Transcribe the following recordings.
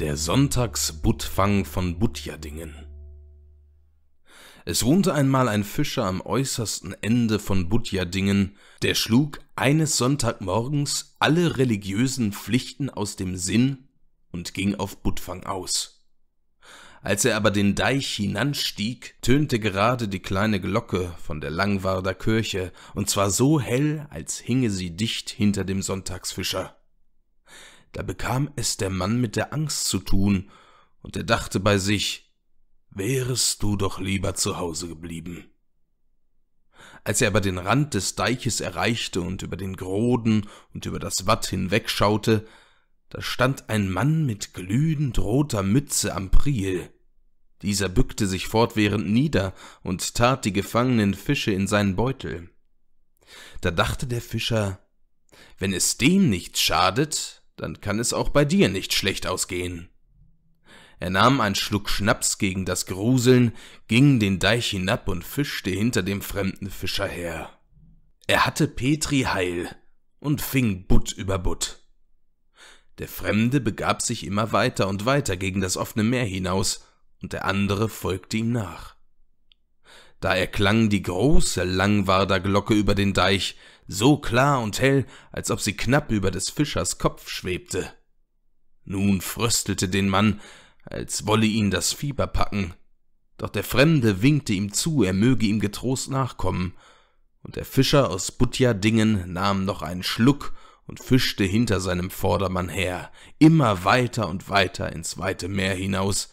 Der Sonntagsbuttfang von Butjadingen. Es wohnte einmal ein Fischer am äußersten Ende von Butjadingen, der schlug eines Sonntagmorgens alle religiösen Pflichten aus dem Sinn und ging auf Buttfang aus. Als er aber den Deich hinanstieg, tönte gerade die kleine Glocke von der Langwarder Kirche, und zwar so hell, als hinge sie dicht hinter dem Sonntagsfischer da bekam es der Mann mit der Angst zu tun, und er dachte bei sich, wärest du doch lieber zu Hause geblieben. Als er aber den Rand des Deiches erreichte und über den Groden und über das Watt hinwegschaute, da stand ein Mann mit glühend roter Mütze am Priel. Dieser bückte sich fortwährend nieder und tat die gefangenen Fische in seinen Beutel. Da dachte der Fischer, wenn es dem nichts schadet, dann kann es auch bei dir nicht schlecht ausgehen. Er nahm einen Schluck Schnaps gegen das Gruseln, ging den Deich hinab und fischte hinter dem fremden Fischer her. Er hatte Petri heil und fing Butt über Butt. Der Fremde begab sich immer weiter und weiter gegen das offene Meer hinaus, und der andere folgte ihm nach da erklang die große Langwarder Glocke über den Deich, so klar und hell, als ob sie knapp über des Fischers Kopf schwebte. Nun fröstelte den Mann, als wolle ihn das Fieber packen, doch der Fremde winkte ihm zu, er möge ihm getrost nachkommen, und der Fischer aus Butjadingen nahm noch einen Schluck und fischte hinter seinem Vordermann her, immer weiter und weiter ins weite Meer hinaus,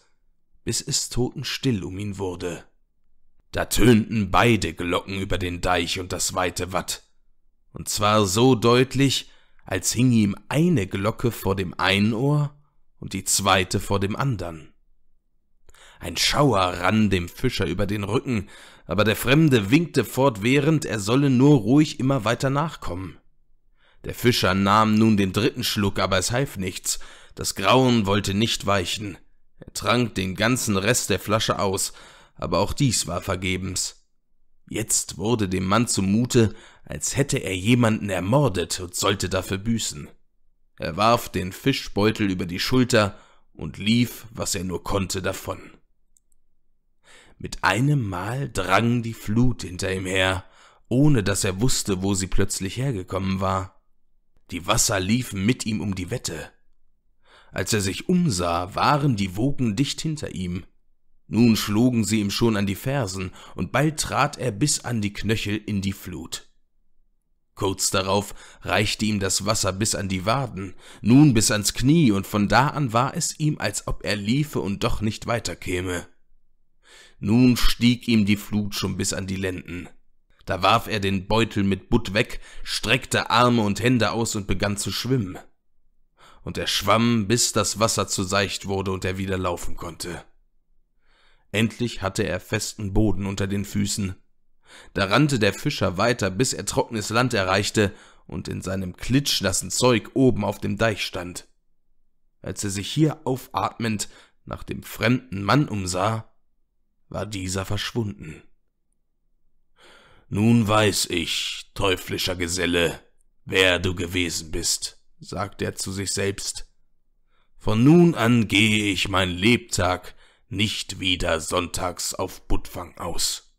bis es totenstill um ihn wurde. Da tönten beide Glocken über den Deich und das weite Watt, und zwar so deutlich, als hing ihm eine Glocke vor dem einen Ohr und die zweite vor dem andern. Ein Schauer rann dem Fischer über den Rücken, aber der Fremde winkte fortwährend, er solle nur ruhig immer weiter nachkommen. Der Fischer nahm nun den dritten Schluck, aber es half nichts, das Grauen wollte nicht weichen. Er trank den ganzen Rest der Flasche aus, aber auch dies war vergebens. Jetzt wurde dem Mann zumute, als hätte er jemanden ermordet und sollte dafür büßen. Er warf den Fischbeutel über die Schulter und lief, was er nur konnte, davon. Mit einem Mal drang die Flut hinter ihm her, ohne dass er wusste, wo sie plötzlich hergekommen war. Die Wasser liefen mit ihm um die Wette. Als er sich umsah, waren die Wogen dicht hinter ihm. Nun schlugen sie ihm schon an die Fersen, und bald trat er bis an die Knöchel in die Flut. Kurz darauf reichte ihm das Wasser bis an die Waden, nun bis ans Knie, und von da an war es ihm, als ob er liefe und doch nicht weiterkäme. Nun stieg ihm die Flut schon bis an die Lenden. Da warf er den Beutel mit Butt weg, streckte Arme und Hände aus und begann zu schwimmen. Und er schwamm, bis das Wasser zu seicht wurde und er wieder laufen konnte. Endlich hatte er festen Boden unter den Füßen. Da rannte der Fischer weiter, bis er trockenes Land erreichte und in seinem klitschnassen Zeug oben auf dem Deich stand. Als er sich hier aufatmend nach dem fremden Mann umsah, war dieser verschwunden. Nun weiß ich, teuflischer Geselle, wer du gewesen bist, sagte er zu sich selbst. Von nun an gehe ich mein Lebtag nicht wieder sonntags auf Buttfang aus.